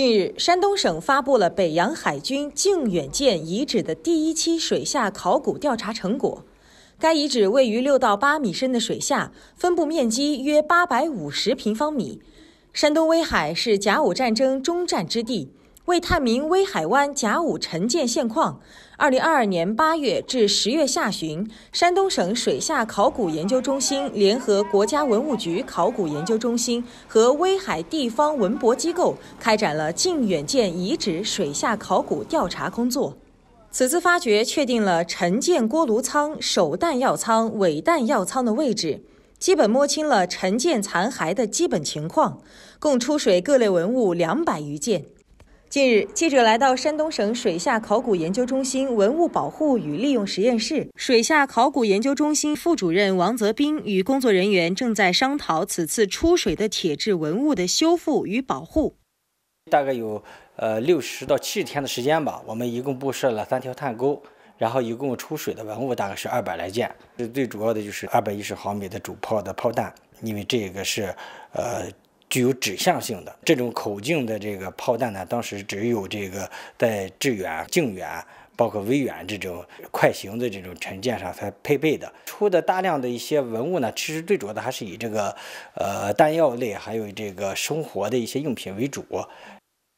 近日，山东省发布了北洋海军靖远舰遗址的第一期水下考古调查成果。该遗址位于六到八米深的水下，分布面积约八百五十平方米。山东威海是甲午战争中战之地。为探明威海湾甲午沉舰现况，二零二二年八月至十月下旬，山东省水下考古研究中心联合国家文物局考古研究中心和威海地方文博机构开展了近远舰遗址水下考古调查工作。此次发掘确定了沉舰锅炉舱、首弹药舱、尾弹药舱的位置，基本摸清了沉舰残骸的基本情况，共出水各类文物两百余件。近日，记者来到山东省水下考古研究中心文物保护与利用实验室，水下考古研究中心副主任王泽斌与工作人员正在商讨此次出水的铁质文物的修复与保护。大概有呃六十到七十天的时间吧，我们一共布设了三条探沟，然后一共出水的文物大概是二百来件。最主要的就是二百一十毫米的主炮的炮弹，因为这个是呃。具有指向性的这种口径的这个炮弹呢，当时只有这个在致远、靖远、包括威远这种快型的这种沉舰上才配备的。出的大量的一些文物呢，其实最主要的还是以这个，呃，弹药类还有这个生活的一些用品为主。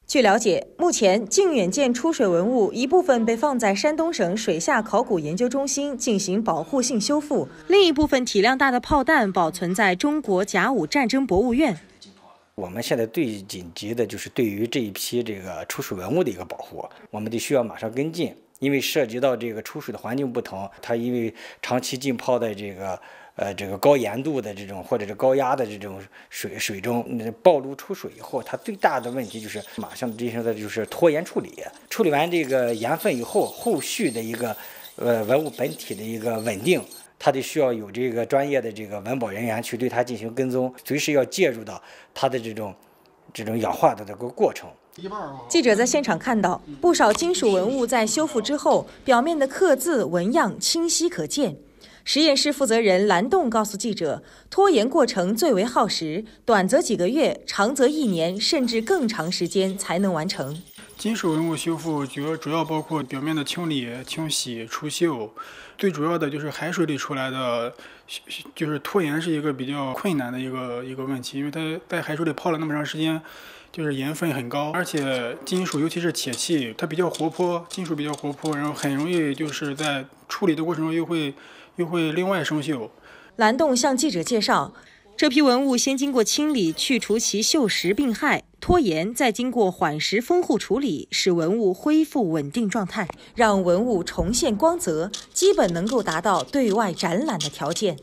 据了解，目前靖远舰出水文物一部分被放在山东省水下考古研究中心进行保护性修复，另一部分体量大的炮弹保存在中国甲午战争博物院。我们现在最紧急的就是对于这一批这个出水文物的一个保护，我们得需要马上跟进，因为涉及到这个出水的环境不同，它因为长期浸泡在这个呃这个高盐度的这种或者是高压的这种水水中，暴露出水以后，它最大的问题就是马上进行的就是脱盐处理，处理完这个盐分以后，后续的一个呃文物本体的一个稳定。它得需要有这个专业的这个文保人员去对它进行跟踪，随时要介入到它的这种这种氧化的这个过程。记者在现场看到，不少金属文物在修复之后，表面的刻字纹样清晰可见。实验室负责人蓝栋告诉记者，拖延过程最为耗时，短则几个月，长则一年，甚至更长时间才能完成。金属文物修复主要主要包括表面的清理、清洗、除锈，最主要的就是海水里出来的，就是拖延是一个比较困难的一个一个问题，因为它在海水里泡了那么长时间，就是盐分很高，而且金属尤其是铁器它比较活泼，金属比较活泼，然后很容易就是在处理的过程中又会又会另外生锈。蓝洞向记者介绍，这批文物先经过清理，去除其锈蚀病害。拖延再经过缓蚀封护处理，使文物恢复稳定状态，让文物重现光泽，基本能够达到对外展览的条件。